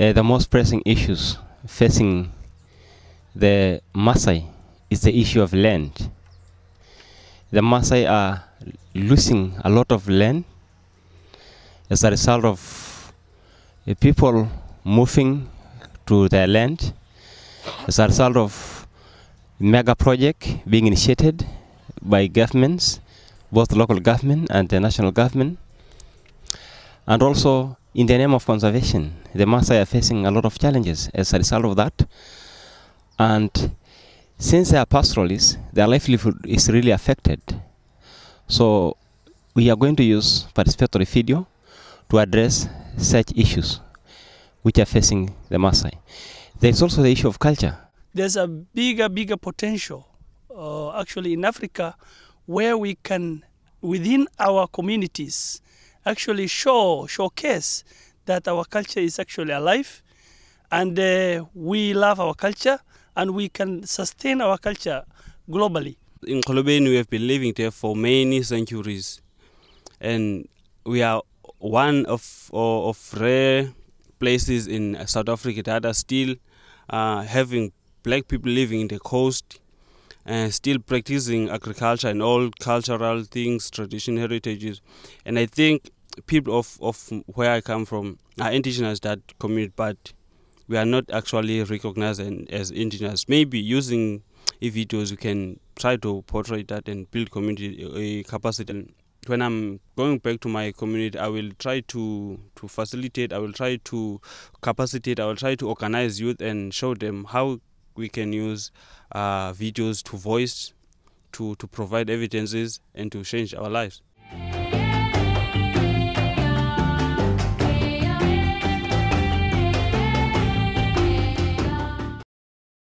Uh, the most pressing issues facing the Maasai is the issue of land. The Maasai are losing a lot of land as a result of uh, people moving to their land, as a result of mega project being initiated by governments, both local government and the national government, and also in the name of conservation, the Maasai are facing a lot of challenges as a result of that. And since they are pastoralists, their livelihood is really affected. So we are going to use participatory video to address such issues which are facing the Maasai. There's also the issue of culture. There's a bigger, bigger potential uh, actually in Africa where we can, within our communities, actually show showcase that our culture is actually alive and uh, we love our culture and we can sustain our culture globally. In Kolobeni, we have been living there for many centuries, and we are one of of, rare places in South Africa that are still uh, having black people living in the coast uh, still practicing agriculture and all cultural things, tradition, heritages. And I think people of, of where I come from are indigenous that community, but we are not actually recognized as indigenous. Maybe using videos, we can try to portray that and build community capacity. And when I'm going back to my community, I will try to, to facilitate, I will try to capacitate, I will try to organize youth and show them how we can use uh, videos to voice to, to provide evidences and to change our lives.